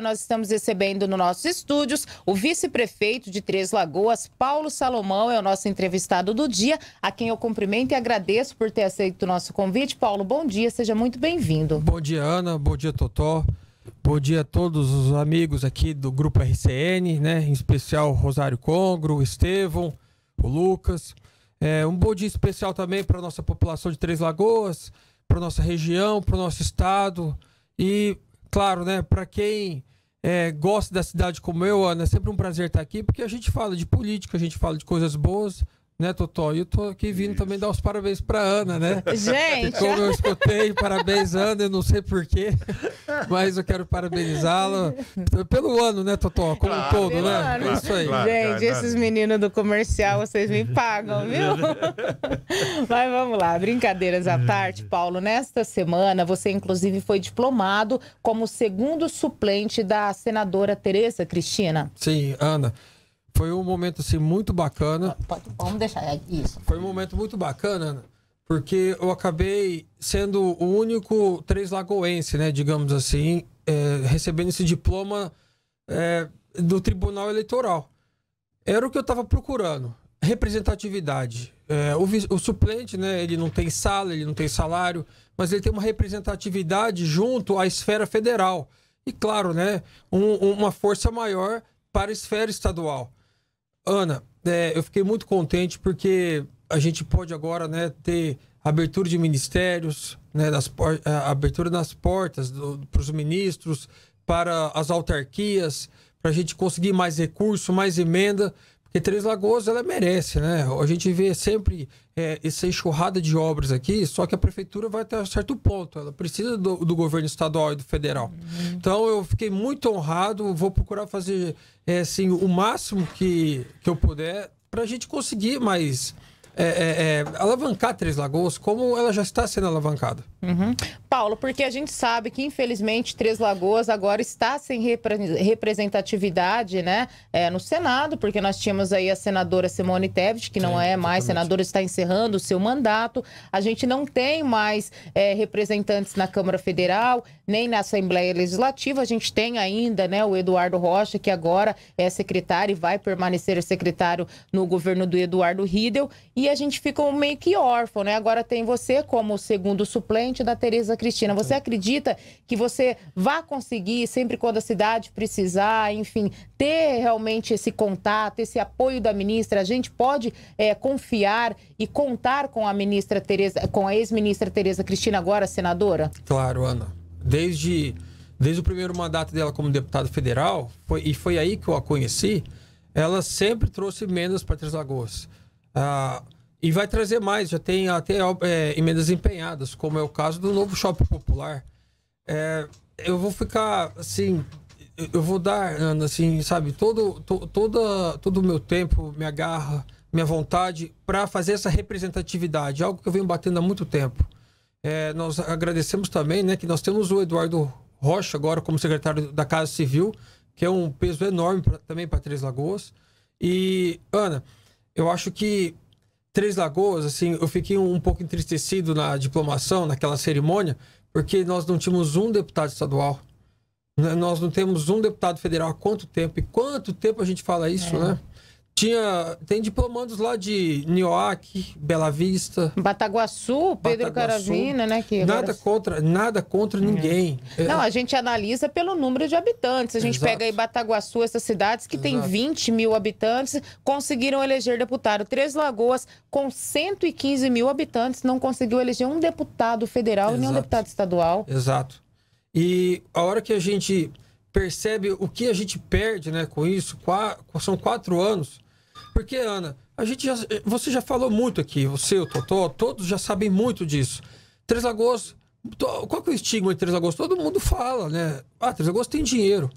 Nós estamos recebendo nos nossos estúdios o vice-prefeito de Três Lagoas, Paulo Salomão, é o nosso entrevistado do dia, a quem eu cumprimento e agradeço por ter aceito o nosso convite. Paulo, bom dia, seja muito bem-vindo. Bom dia, Ana, bom dia, Totó, bom dia a todos os amigos aqui do Grupo RCN, né? em especial Rosário Congro, o Estevão, o Lucas. É, um bom dia especial também para a nossa população de Três Lagoas, para nossa região, para o nosso estado. E claro, né, para quem é, gosta da cidade como eu, Ana, é sempre um prazer estar aqui, porque a gente fala de política, a gente fala de coisas boas, né, Totó? E eu tô aqui vindo Isso. também dar os parabéns pra Ana, né? Gente! Como eu escutei, parabéns, Ana, eu não sei porquê, mas eu quero parabenizá-la pelo ano, né, Totó? Como claro, um todo, né? Ano. É isso aí. Claro, Gente, claro, esses meninos do comercial, vocês me pagam, viu? mas vamos lá, brincadeiras à parte, Paulo. Nesta semana, você inclusive foi diplomado como segundo suplente da senadora Tereza Cristina. Sim, Ana. Foi um momento assim muito bacana. Ah, pode, vamos deixar é isso. Foi um momento muito bacana, Ana, porque eu acabei sendo o único três lagoense, né, digamos assim, é, recebendo esse diploma é, do Tribunal Eleitoral. Era o que eu estava procurando, representatividade. É, o, o, suplente, né, ele não tem sala, ele não tem salário, mas ele tem uma representatividade junto à esfera federal. E claro, né, um, uma força maior para a esfera estadual. Ana, é, eu fiquei muito contente porque a gente pode agora né, ter abertura de ministérios, né, das, é, abertura das portas para os ministros, para as autarquias, para a gente conseguir mais recurso, mais emenda, porque Três Lagoas, ela merece, né? A gente vê sempre é, essa enxurrada de obras aqui, só que a prefeitura vai até certo ponto. Ela precisa do, do governo estadual e do federal. Uhum. Então, eu fiquei muito honrado. Vou procurar fazer é, assim, o máximo que, que eu puder para a gente conseguir mais é, é, é, alavancar Três Lagoas como ela já está sendo alavancada. Uhum. Paulo, porque a gente sabe que, infelizmente, Três Lagoas agora está sem repre representatividade né, é, no Senado, porque nós tínhamos aí a senadora Simone Tebet, que não Sim, é mais senadora, está encerrando o seu mandato. A gente não tem mais é, representantes na Câmara Federal, nem na Assembleia Legislativa. A gente tem ainda né, o Eduardo Rocha, que agora é secretário e vai permanecer secretário no governo do Eduardo Riedel. E a gente ficou meio que órfão, né? Agora tem você como segundo suplente da Tereza Cristina. Você acredita que você vai conseguir, sempre quando a cidade precisar, enfim, ter realmente esse contato, esse apoio da ministra? A gente pode é, confiar e contar com a ministra Tereza, com a ex-ministra Tereza Cristina, agora senadora? Claro, Ana. Desde, desde o primeiro mandato dela como deputada federal, foi, e foi aí que eu a conheci, ela sempre trouxe emendas para Três Lagoas. Ah, e vai trazer mais, já tem até é, emendas empenhadas, como é o caso do novo shopping popular. É, eu vou ficar assim, eu vou dar, Ana, assim, sabe, todo, to, toda, todo o meu tempo, minha garra, minha vontade para fazer essa representatividade, algo que eu venho batendo há muito tempo. É, nós agradecemos também, né, que nós temos o Eduardo Rocha agora como secretário da Casa Civil, que é um peso enorme pra, também para Três Lagoas. E Ana, eu acho que Três Lagoas, assim, eu fiquei um, um pouco entristecido na diplomação, naquela cerimônia, porque nós não tínhamos um deputado estadual. Né? Nós não temos um deputado federal há quanto tempo? E quanto tempo a gente fala isso, é. né? Tinha, tem diplomandos lá de Nioaque, Bela Vista. Bataguaçu, Pedro Bataguaçu. Caravina, né? Que agora... nada, contra, nada contra é. ninguém. É. Não, a gente analisa pelo número de habitantes. A gente Exato. pega aí Bataguaçu, essas cidades que Exato. tem 20 mil habitantes, conseguiram eleger deputado. Três Lagoas, com 115 mil habitantes, não conseguiu eleger um deputado federal Exato. e nenhum deputado estadual. Exato. E a hora que a gente percebe o que a gente perde né, com isso, são quatro anos porque, Ana, a gente já, você já falou muito aqui, você, o Totó, todos já sabem muito disso. Três Lagoas, qual que é o estigma de Três Lagoas? Todo mundo fala, né? Ah, Três Lagoas tem dinheiro.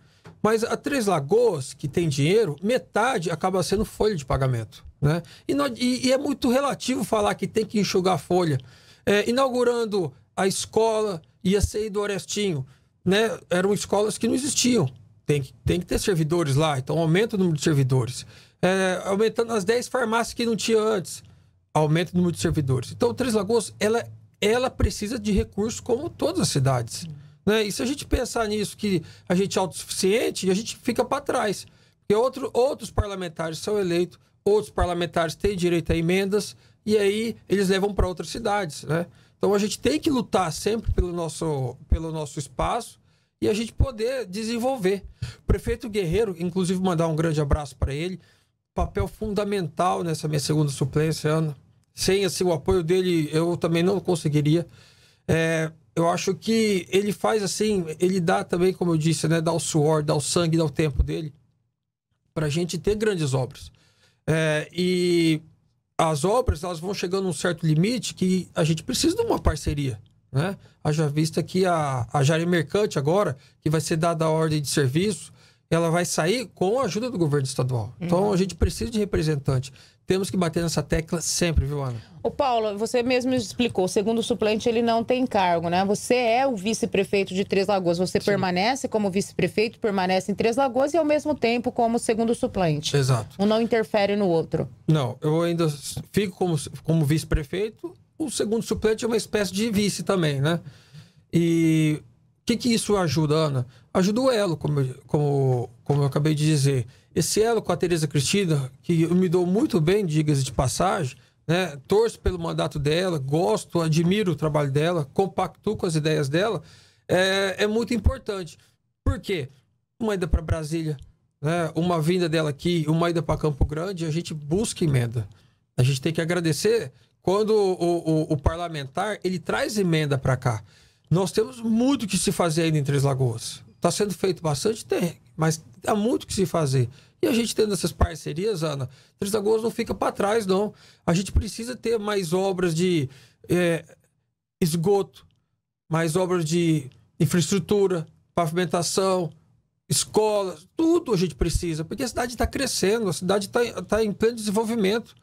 Mas a Três Lagoas, que tem dinheiro, metade acaba sendo folha de pagamento. Né? E, não, e, e é muito relativo falar que tem que enxugar a folha. É, inaugurando a escola ia ser do Orestinho, né? Eram escolas que não existiam. Tem que, tem que ter servidores lá, então aumenta o número de servidores é, aumentando as 10 farmácias que não tinha antes, aumento do número de servidores. Então, Três Lagoas, ela, ela precisa de recursos como todas as cidades. Uhum. Né? E se a gente pensar nisso, que a gente é autossuficiente, a gente fica para trás. Porque outro, outros parlamentares são eleitos, outros parlamentares têm direito a emendas, e aí eles levam para outras cidades. Né? Então a gente tem que lutar sempre pelo nosso, pelo nosso espaço e a gente poder desenvolver. O prefeito Guerreiro, inclusive, mandar um grande abraço para ele papel fundamental nessa minha segunda suplência, Ana. Sem assim, o apoio dele, eu também não conseguiria. É, eu acho que ele faz assim, ele dá também, como eu disse, né, dá o suor, dá o sangue, dá o tempo dele para a gente ter grandes obras. É, e as obras elas vão chegando a um certo limite que a gente precisa de uma parceria. Né? Haja vista que a, a Jare Mercante agora, que vai ser dada a ordem de serviço, ela vai sair com a ajuda do governo estadual. Então uhum. a gente precisa de representante. Temos que bater nessa tecla sempre, viu, Ana? O Paulo, você mesmo explicou, segundo o suplente, ele não tem cargo, né? Você é o vice-prefeito de Três Lagoas. Você Sim. permanece como vice-prefeito, permanece em Três Lagoas e ao mesmo tempo como segundo suplente. Exato. Um não interfere no outro. Não, eu ainda fico como, como vice-prefeito. O segundo suplente é uma espécie de vice também, né? E que, que isso ajuda, Ana? Ajuda o elo, como, eu, como, como eu acabei de dizer. Esse elo com a Tereza Cristina, que eu me dou muito bem, diga-se de passagem, né? torço pelo mandato dela, gosto, admiro o trabalho dela, compactuo com as ideias dela, é, é muito importante. Por quê? Uma ida para Brasília, né? uma vinda dela aqui, uma ida para Campo Grande, a gente busca emenda. A gente tem que agradecer quando o, o, o parlamentar ele traz emenda para cá. Nós temos muito que se fazer ainda em Três Lagoas. Está sendo feito bastante? Tem, mas há muito que se fazer. E a gente tendo essas parcerias, Ana, Três Lagoas não fica para trás, não. A gente precisa ter mais obras de é, esgoto, mais obras de infraestrutura, pavimentação, escolas, tudo a gente precisa, porque a cidade está crescendo, a cidade está tá em pleno desenvolvimento.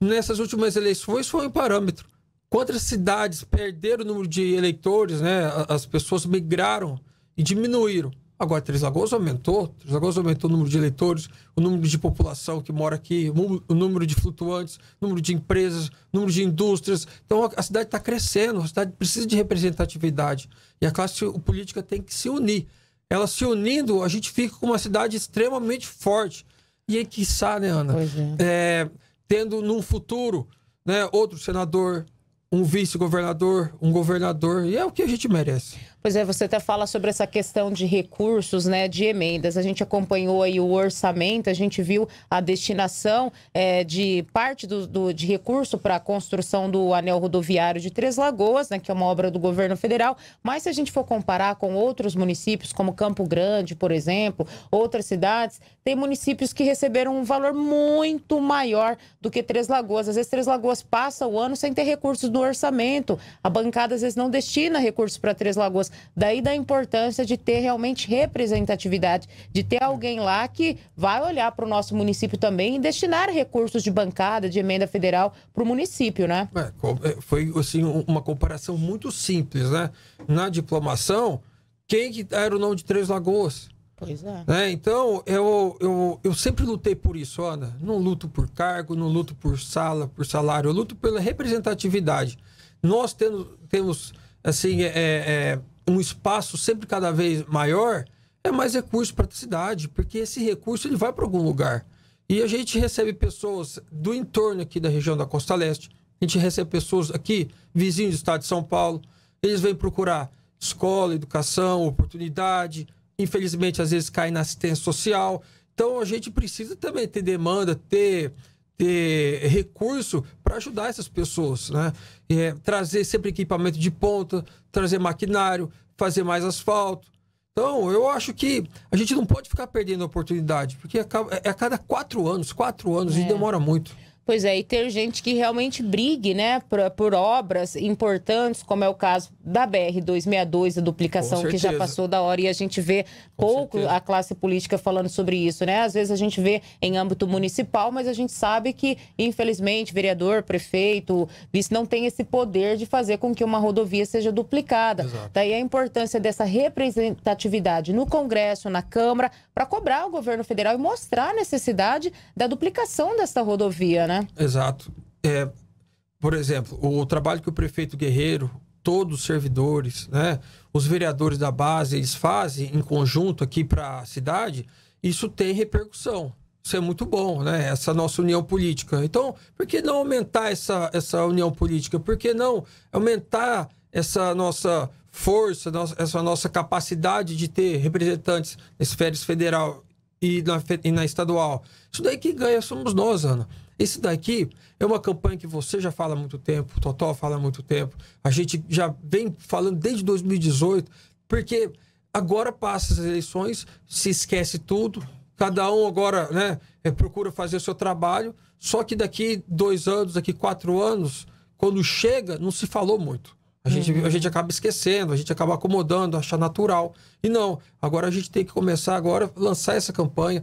Nessas últimas eleições foi um parâmetro. Quantas cidades perderam o número de eleitores, né? As pessoas migraram e diminuíram. Agora, Três Lagoas aumentou. Três Lagoas aumentou o número de eleitores, o número de população que mora aqui, o número de flutuantes, o número de empresas, o número de indústrias. Então, a cidade está crescendo, a cidade precisa de representatividade. E a classe política tem que se unir. Ela se unindo, a gente fica com uma cidade extremamente forte. E aí, quiçá, né, Ana? É. É, tendo num futuro né, outro senador, um vice-governador, um governador, e é o que a gente merece. Pois é, você até fala sobre essa questão de recursos, né, de emendas. A gente acompanhou aí o orçamento, a gente viu a destinação é, de parte do, do de recurso para a construção do anel rodoviário de Três Lagoas, né, que é uma obra do governo federal. Mas se a gente for comparar com outros municípios, como Campo Grande, por exemplo, outras cidades, tem municípios que receberam um valor muito maior do que Três Lagoas. Às vezes Três Lagoas passa o ano sem ter recursos no orçamento. A bancada às vezes não destina recursos para Três Lagoas daí da importância de ter realmente representatividade, de ter alguém lá que vai olhar para o nosso município também e destinar recursos de bancada, de emenda federal para o município, né? É, é foi assim, uma comparação muito simples, né? Na diplomação, quem que era o nome de Três Lagoas? Pois é. é. então, eu, eu, eu sempre lutei por isso, Ana. Não luto por cargo, não luto por sala, por salário, eu luto pela representatividade. Nós temos, temos assim, é, é, é um espaço sempre cada vez maior, é mais recurso para a cidade, porque esse recurso ele vai para algum lugar. E a gente recebe pessoas do entorno aqui da região da Costa Leste, a gente recebe pessoas aqui, vizinhos do estado de São Paulo, eles vêm procurar escola, educação, oportunidade, infelizmente às vezes caem na assistência social. Então a gente precisa também ter demanda, ter eh, recurso para ajudar essas pessoas, né? Eh, trazer sempre equipamento de ponta, trazer maquinário, fazer mais asfalto. Então, eu acho que a gente não pode ficar perdendo a oportunidade, porque é, é a cada quatro anos, quatro anos, é. e demora muito. Pois é, e ter gente que realmente brigue, né, por, por obras importantes, como é o caso da BR-262, a duplicação que já passou da hora, e a gente vê Com pouco certeza. a classe política falando sobre isso, né? Às vezes a gente vê em âmbito municipal, mas a gente sabe que, infelizmente, vereador, prefeito, vice não tem esse poder de fazer com que uma rodovia seja duplicada. Exato. Daí a importância dessa representatividade no Congresso, na Câmara, para cobrar o governo federal e mostrar a necessidade da duplicação dessa rodovia, né? né? Exato. É, por exemplo, o trabalho que o prefeito Guerreiro, todos os servidores, né, os vereadores da base, eles fazem em conjunto aqui para a cidade, isso tem repercussão. Isso é muito bom, né? Essa nossa união política. Então, por que não aumentar essa, essa união política? Por que não aumentar essa nossa força, essa nossa capacidade de ter representantes na esfera federal e na, e na estadual? Isso daí que ganha somos nós, Ana. Isso daqui é uma campanha que você já fala há muito tempo, o Totó fala há muito tempo, a gente já vem falando desde 2018, porque agora passa as eleições, se esquece tudo, cada um agora né, é, procura fazer o seu trabalho, só que daqui dois anos, daqui quatro anos, quando chega, não se falou muito. A gente, uhum. a gente acaba esquecendo, a gente acaba acomodando, achar natural. E não, agora a gente tem que começar agora a lançar essa campanha,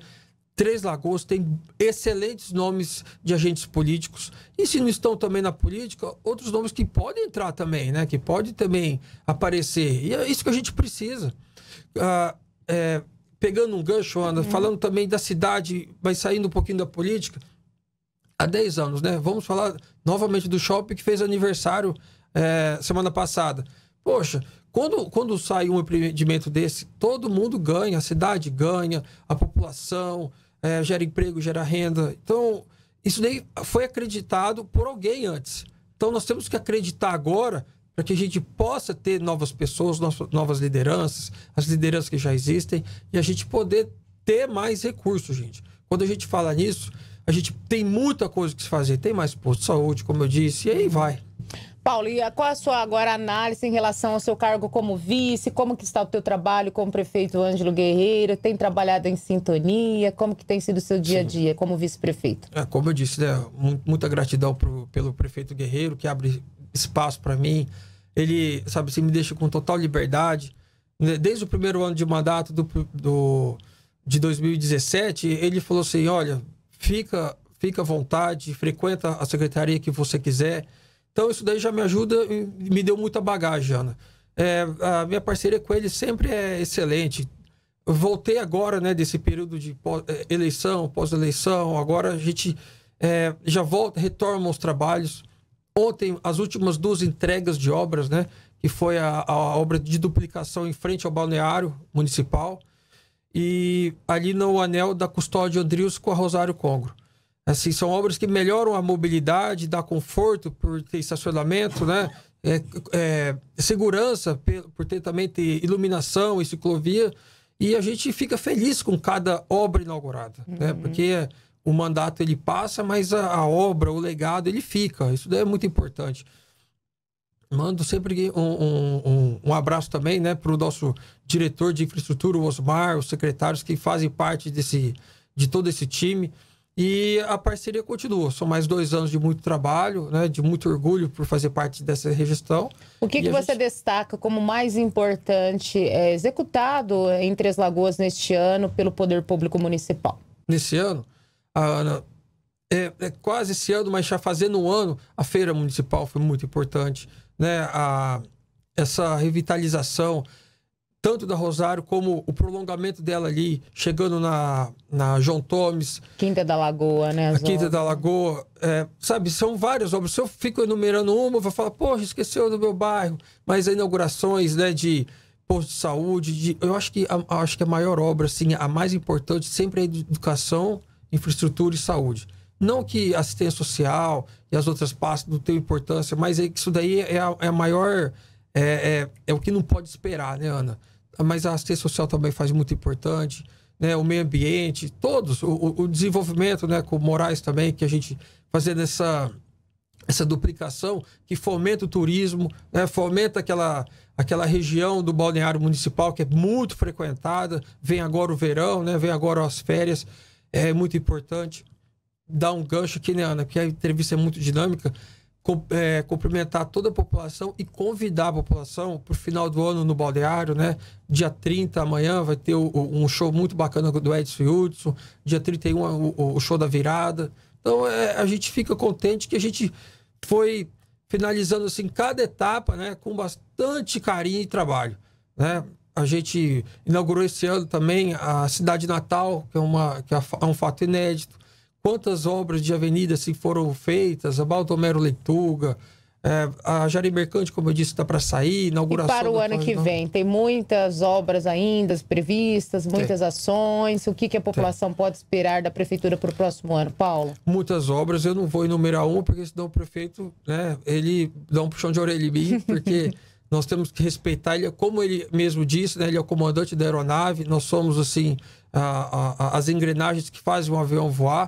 Três Lagoas tem excelentes nomes de agentes políticos. E se não estão também na política, outros nomes que podem entrar também, né? Que podem também aparecer. E é isso que a gente precisa. Ah, é, pegando um gancho, Ana, uhum. falando também da cidade, mas saindo um pouquinho da política. Há 10 anos, né? Vamos falar novamente do shopping que fez aniversário é, semana passada. Poxa, quando, quando sai um empreendimento desse, todo mundo ganha, a cidade ganha, a população, é, gera emprego, gera renda. Então, isso daí foi acreditado por alguém antes. Então, nós temos que acreditar agora para que a gente possa ter novas pessoas, novas lideranças, as lideranças que já existem, e a gente poder ter mais recursos, gente. Quando a gente fala nisso, a gente tem muita coisa que se fazer, tem mais posto de saúde, como eu disse, e aí vai. Paulo, e qual a sua agora análise em relação ao seu cargo como vice? Como que está o teu trabalho com o prefeito Ângelo Guerreiro? Tem trabalhado em sintonia? Como que tem sido o seu dia a dia como vice-prefeito? É, como eu disse, né, muita gratidão pro, pelo prefeito Guerreiro, que abre espaço para mim. Ele, sabe assim, me deixa com total liberdade. Né, desde o primeiro ano de mandato do, do, de 2017, ele falou assim, olha, fica, fica à vontade, frequenta a secretaria que você quiser, então isso daí já me ajuda e me deu muita bagagem, Ana. É, a minha parceria com ele sempre é excelente. Eu voltei agora, né, desse período de pós é, eleição, pós-eleição. Agora a gente é, já volta, retorna aos trabalhos. Ontem, as últimas duas entregas de obras, né, que foi a, a obra de duplicação em frente ao balneário municipal e ali no anel da custódia Andrius com a Rosário Congro. Assim, são obras que melhoram a mobilidade, dá conforto por ter estacionamento, né? É, é, segurança por ter também ter iluminação e ciclovia. E a gente fica feliz com cada obra inaugurada, né? uhum. né? Porque o mandato ele passa, mas a, a, obra, o legado, ele fica. Isso é muito importante. Mando sempre um, um, um abraço também né, para o nosso diretor de infraestrutura, o Osmar, os secretários que fazem parte desse, de todo esse time. E a parceria continua. São mais dois anos de muito trabalho, né, de muito orgulho por fazer parte dessa gestão. O que, que você gente... destaca como mais importante é, executado em Três Lagoas neste ano pelo Poder Público Municipal? Nesse ano, ah, a, é, é, quase esse ano, mas já fazendo um ano, a feira municipal foi muito importante. Né? A, essa revitalização tanto da Rosário como o prolongamento dela ali, chegando na, na João Tomes. Quinta da Lagoa, né? A Quinta obras. da Lagoa. É, sabe, são várias obras. Se eu fico enumerando uma, eu vou falar, poxa, esqueceu do meu bairro. Mas inaugurações, né, de posto de saúde, de, eu acho que, a, acho que a maior obra, assim, a mais importante sempre é educação, infraestrutura e saúde. Não que assistência social e as outras partes não tenham importância, mas é, isso daí é a, é a maior é, é, é o que não pode esperar, né, Ana? Mas a assistência social também faz muito importante, né? O meio ambiente, todos, o, o desenvolvimento, né? Com o Moraes também, que a gente fazendo essa, essa duplicação que fomenta o turismo, né? fomenta aquela, aquela região do balneário municipal que é muito frequentada. Vem agora o verão, né? vem agora as férias, é muito importante. Dá um gancho aqui, né, Ana? Porque a entrevista é muito dinâmica é, cumprimentar toda a população e convidar a população para o final do ano no baldeário, né? Dia 30, amanhã, vai ter o, um show muito bacana do Edson Hudson. Dia 31, o, o show da virada. Então, é, a gente fica contente que a gente foi finalizando, assim, cada etapa, né? Com bastante carinho e trabalho, né? A gente inaugurou esse ano também a Cidade Natal, que é, uma, que é, é um fato inédito quantas obras de avenida se assim, foram feitas, a Baldomero Leituga, é, a Jari Mercante, como eu disse, está para sair, inauguração. E para o ano que não... vem, tem muitas obras ainda previstas, muitas tem. ações. O que, que a população tem. pode esperar da prefeitura para o próximo ano, Paulo? Muitas obras, eu não vou enumerar uma, porque senão o prefeito, né, ele dá um puxão de orelha em mim, porque nós temos que respeitar ele, como ele mesmo disse, né, ele é o comandante da aeronave, nós somos, assim, a, a, as engrenagens que fazem um avião voar.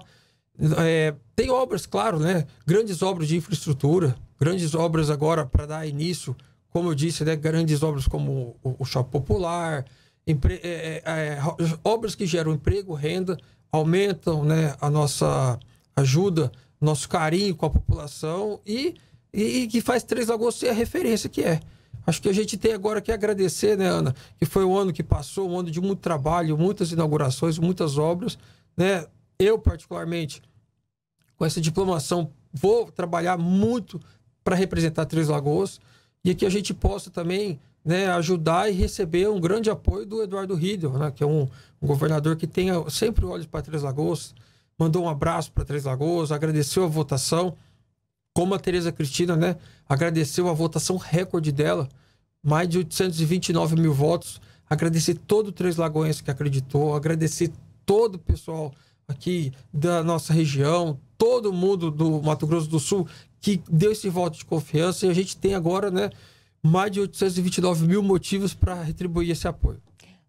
É, tem obras, claro, né? Grandes obras de infraestrutura, grandes obras agora para dar início, como eu disse, né? Grandes obras como o, o Shopping Popular, empre... é, é, é obras que geram emprego, renda, aumentam né, a nossa ajuda, nosso carinho com a população e, e, e que faz Três Lagoas ser a referência que é. Acho que a gente tem agora que agradecer, né, Ana? Que foi um ano que passou, um ano de muito trabalho, muitas inaugurações, muitas obras, né? eu, particularmente, com essa diplomação, vou trabalhar muito para representar Três Lagoas e que a gente possa também né, ajudar e receber um grande apoio do Eduardo Riedel, né, que é um, um, governador que tem sempre olhos para Três Lagoas, mandou um abraço para Três Lagoas, agradeceu a votação, como a Tereza Cristina né, agradeceu a votação recorde dela, mais de 829 mil votos, agradecer todo o Três Lagoense que acreditou, agradecer todo o pessoal aqui da nossa região, todo mundo do Mato Grosso do Sul que deu esse voto de confiança e a gente tem agora, né, mais de 829 mil motivos para retribuir esse apoio.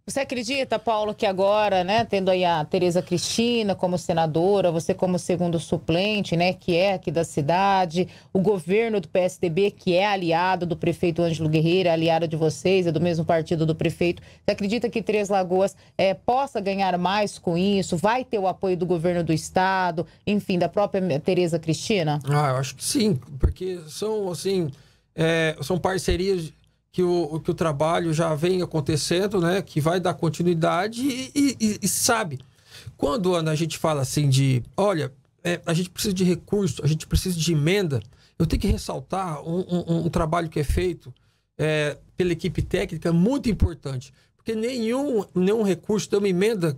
Você acredita, Paulo, que agora, né, tendo aí a Tereza Cristina como senadora, você como segundo suplente, né, que é aqui da cidade, o governo do PSDB, que é aliado do prefeito Ângelo Guerreira, é aliado de vocês, é do mesmo partido do prefeito. Você acredita que Três Lagoas é, possa ganhar mais com isso? Vai ter o apoio do governo do estado, enfim, da própria Tereza Cristina? Ah, eu acho que sim, porque são, assim, é, são parcerias que o, que o trabalho já vem acontecendo, né? Que vai dar continuidade e, e, e sabe. Quando, Ana, a gente fala assim de, olha, é, a gente precisa de recurso, a gente precisa de emenda, eu tenho que ressaltar um, um, um trabalho que é feito é, pela equipe técnica muito importante. Porque nenhum, nenhum recurso, nenhuma emenda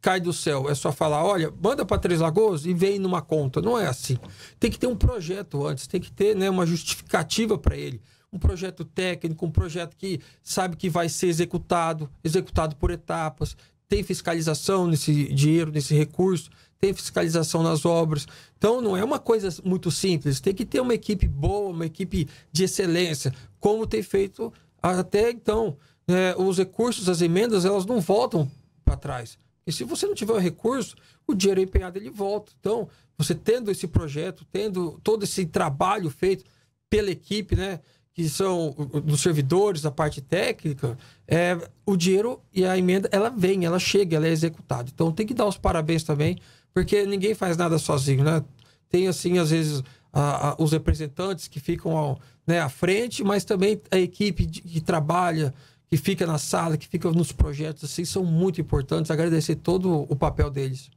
cai do céu. É só falar, olha, manda para Três Lagoas e vem numa conta. Não é assim. Tem que ter um projeto antes, tem que ter né, uma justificativa para ele um projeto técnico, um projeto que sabe que vai ser executado, executado por etapas, tem fiscalização nesse dinheiro, nesse recurso, tem fiscalização nas obras. Então, não é uma coisa muito simples, tem que ter uma equipe boa, uma equipe de excelência, como tem feito até então. É, os recursos, as emendas, elas não voltam para trás. E se você não tiver o recurso, o dinheiro é empenhado ele volta. Então, você tendo esse projeto, tendo todo esse trabalho feito pela equipe, né? que são dos servidores, da parte técnica, é, o dinheiro e a emenda, ela vem, ela chega, ela é executada. Então tem que dar os parabéns também, porque ninguém faz nada sozinho, né? Tem, assim, às vezes, a, a, os representantes que ficam ao, né, à frente, mas também a equipe de, que trabalha, que fica na sala, que fica nos projetos, assim, são muito importantes. Agradecer todo o papel deles.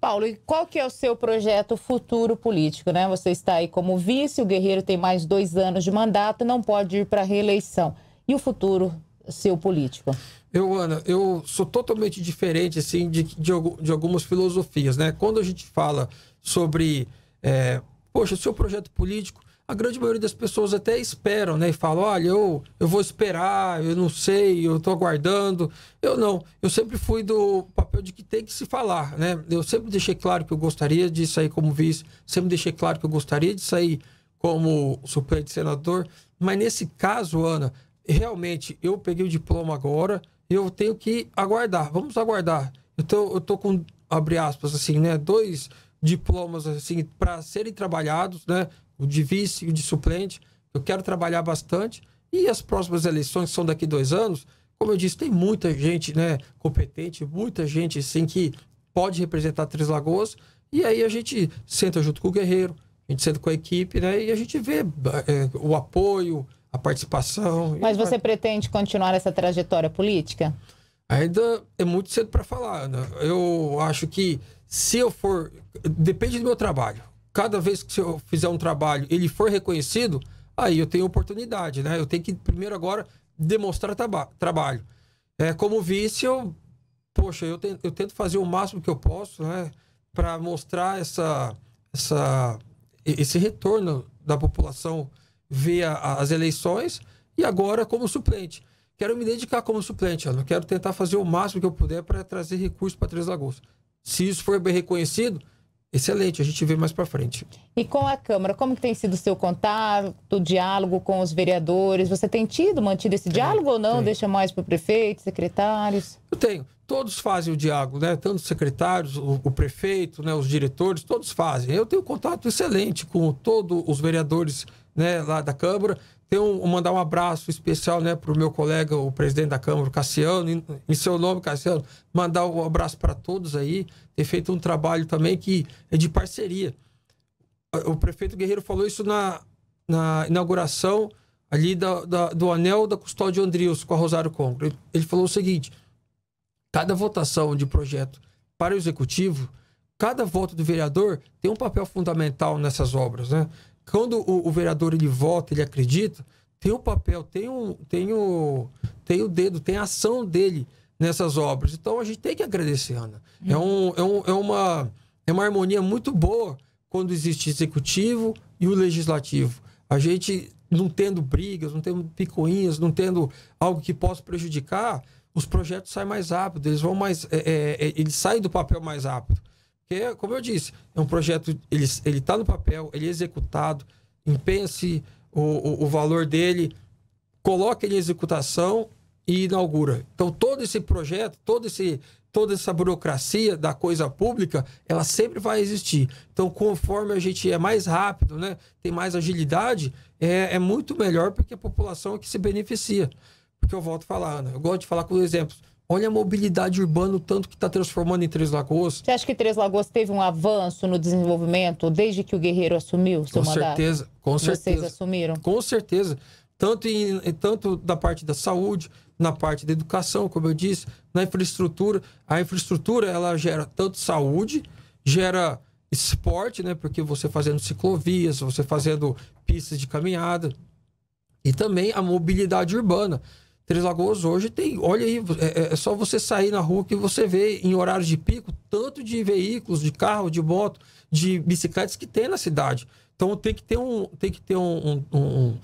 Paulo, e qual que é o seu projeto futuro político? Né? Você está aí como vice, o Guerreiro tem mais dois anos de mandato, não pode ir para a reeleição. E o futuro seu político? Eu, Ana, eu sou totalmente diferente assim, de, de, de algumas filosofias. Né? Quando a gente fala sobre, é, poxa, o seu projeto político, a grande maioria das pessoas até esperam, né? E falam, olha, eu, eu vou esperar, eu não sei, eu tô aguardando. Eu não. Eu sempre fui do papel de que tem que se falar, né? Eu sempre deixei claro que eu gostaria de sair como vice, sempre deixei claro que eu gostaria de sair como suplente senador. Mas nesse caso, Ana, realmente, eu peguei o diploma agora e eu tenho que aguardar. Vamos aguardar. Então, eu tô com, abre aspas, assim, né? Dois diplomas assim para serem trabalhados, né? o de vice e o de suplente. Eu quero trabalhar bastante. E as próximas eleições, são daqui dois anos, como eu disse, tem muita gente né, competente, muita gente assim, que pode representar Três Lagoas. E aí a gente senta junto com o Guerreiro, a gente senta com a equipe, né? E a gente vê é, o apoio, a participação. Mas você pretende continuar essa trajetória política? Ainda é muito cedo para falar, Ana. Né. Eu acho que se eu for. Depende do meu trabalho cada vez que eu fizer um trabalho, ele for reconhecido, aí eu tenho oportunidade, né? Eu tenho que primeiro agora demonstrar trabalho. É, como vice, eu, poxa, eu, tento, eu tento fazer o máximo que eu posso, né? Para mostrar essa, essa, esse retorno da população via as eleições e agora como suplente. Quero me dedicar como suplente, eu quero tentar fazer o máximo que eu puder para trazer recursos para Três Lagoas. Se isso for bem reconhecido, excelente, a gente vê mais para frente. E com a Câmara, como que tem sido o seu contato, o diálogo com os vereadores? Você tem tido, mantido esse tem, diálogo ou não? Tem. Deixa mais para o prefeito, secretários? Eu tenho. Todos fazem o diálogo, né? Tanto os secretários, o, o, prefeito, né? os diretores, todos fazem. Eu tenho contato excelente com todos os vereadores né, lá da Câmara. Tenho mandar um abraço especial né, para o meu colega, o presidente da Câmara, Cassiano, em seu nome, Cassiano, mandar um abraço para todos aí, ter feito um trabalho também que é de parceria. O prefeito Guerreiro falou isso na, na inauguração ali da, da, do anel da custódia Andrius com a Rosário Congro. Ele, ele falou o seguinte: cada votação de projeto para o executivo, cada voto do vereador tem um papel fundamental nessas obras, né? quando o, o, vereador ele vota, ele acredita, tem o papel, tem o, tem o, tem o dedo, tem a ação dele nessas obras. Então a gente tem que agradecer, Ana. É, uhum. um, é, um, é, uma, é uma harmonia muito boa quando existe executivo e o legislativo. A gente não tendo brigas, não tendo picuinhas, não tendo algo que possa prejudicar, os projetos saem mais rápido, eles vão mais, é, é, é eles saem do papel mais rápido. Porque, como eu disse, é um projeto, ele está no papel, ele é executado, Impense o, o, o, valor dele, coloca ele em executação e inaugura. Então, todo esse projeto, todo esse, toda essa burocracia da coisa pública, ela sempre vai existir. Então, conforme a gente é mais rápido, né, tem mais agilidade, é, é muito melhor porque a população é que se beneficia. Porque eu volto a falar, Ana, eu gosto de falar com exemplos. Olha a mobilidade urbana, o tanto que está transformando em Três Lagoas. Você acha que Três Lagoas teve um avanço no desenvolvimento desde que o Guerreiro assumiu o seu com mandato? Certeza, com certeza. Vocês assumiram? Com certeza. Tanto, em, tanto da parte da saúde, na parte da educação, como eu disse, na infraestrutura. A infraestrutura, ela gera tanto saúde, gera esporte, né? Porque você fazendo ciclovias, você fazendo pistas de caminhada. E também a mobilidade urbana. Três Lagoas hoje tem. Olha aí, é, é, é, só você sair na rua que você vê em horários de pico tanto de veículos, de carro, de moto, de bicicletas que tem na cidade. Então tem que ter um, tem que ter um, um, um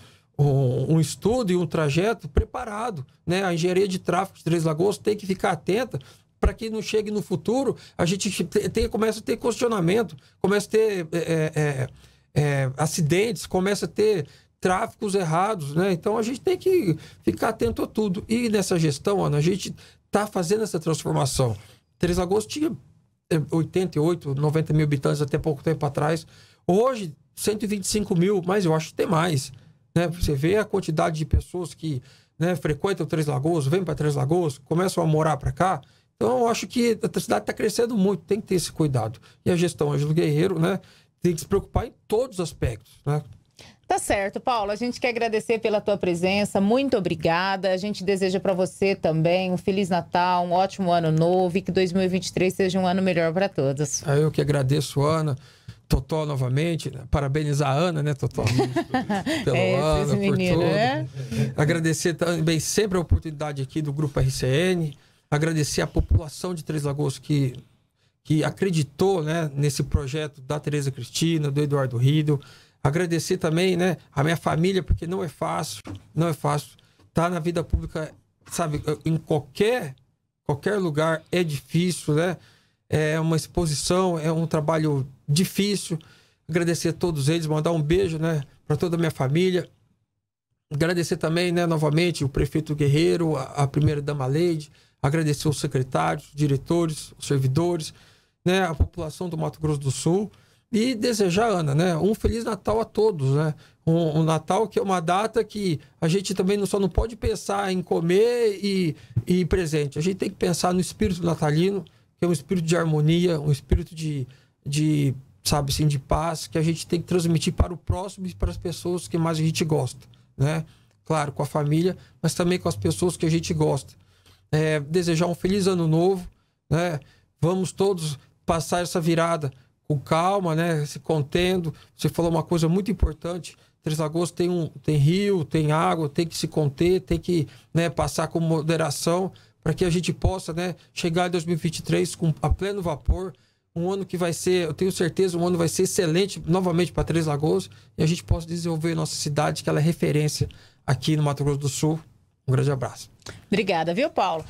um, estudo e um trajeto preparado. Né? A engenharia de tráfego de Três Lagoas tem que ficar atenta para que não chegue no futuro, a gente tem, começa a ter questionamento, começa a ter é, é, é, é acidentes, começa a ter tráficos errados, né? Então a gente tem que ficar atento a tudo. E nessa gestão, Ana, a gente está fazendo essa transformação. Três Lagoas tinha 88, eh, 90 mil habitantes até pouco tempo atrás. Hoje, 125 mil, mas eu acho que tem mais. Né? Você vê a quantidade de pessoas que né, frequentam Três Lagoas, vêm para Três Lagoas, começam a morar para cá. Então, eu acho que a cidade está crescendo muito, tem que ter esse cuidado. E a gestão Ângelo Guerreiro né, tem que se preocupar em todos os aspectos. Né? Tá certo, Paula. A gente quer agradecer pela tua presença. Muito obrigada. A gente deseja para você também um feliz Natal, um ótimo ano novo e que 2023 seja um ano melhor para todos. Ah, eu que agradeço, Ana. Totó novamente, parabenizar a Ana, né, Totó? Pelo é, ano, menino, por tudo. Né? Agradecer também sempre a oportunidade aqui do Grupo RCN, agradecer a população de Três Lagoas que, que acreditou né, nesse projeto da Tereza Cristina, do Eduardo Rido. Agradecer também, né, a minha família, porque não é fácil, não é fácil. Tá na vida pública, sabe, em qualquer qualquer lugar é difícil, né? É uma exposição, é um trabalho difícil. Agradecer a todos eles, mandar um beijo, né, para toda a minha família. Agradecer também, né, novamente, o prefeito Guerreiro, a, a primeira dama Leide, agradecer os secretários, diretores, os servidores, né, a população do Mato Grosso do Sul. E desejar, Ana, né, um Feliz Natal a todos, né? Um, um, Natal que é uma data que a gente também não, só não pode pensar em comer e, e presente. A gente tem que pensar no espírito natalino, que é um espírito de harmonia, um espírito de, de sabe assim, de paz, que a gente tem que transmitir para o próximo e para as pessoas que mais a gente gosta, né? Claro, com a família, mas também com as pessoas que a gente gosta. É, desejar um feliz ano novo, né? Vamos todos passar essa virada com calma, né? Se contendo. Você falou uma coisa muito importante. Três Lagoas tem, um, tem rio, tem água, tem que se conter, tem que né, passar com moderação para que a gente possa né, chegar em 2023 com, a pleno vapor. Um ano que vai ser, eu tenho certeza, um ano vai ser excelente novamente para Três Lagoas e a gente possa desenvolver nossa cidade, que ela é referência aqui no Mato Grosso do Sul. Um grande abraço. Obrigada, viu, Paulo?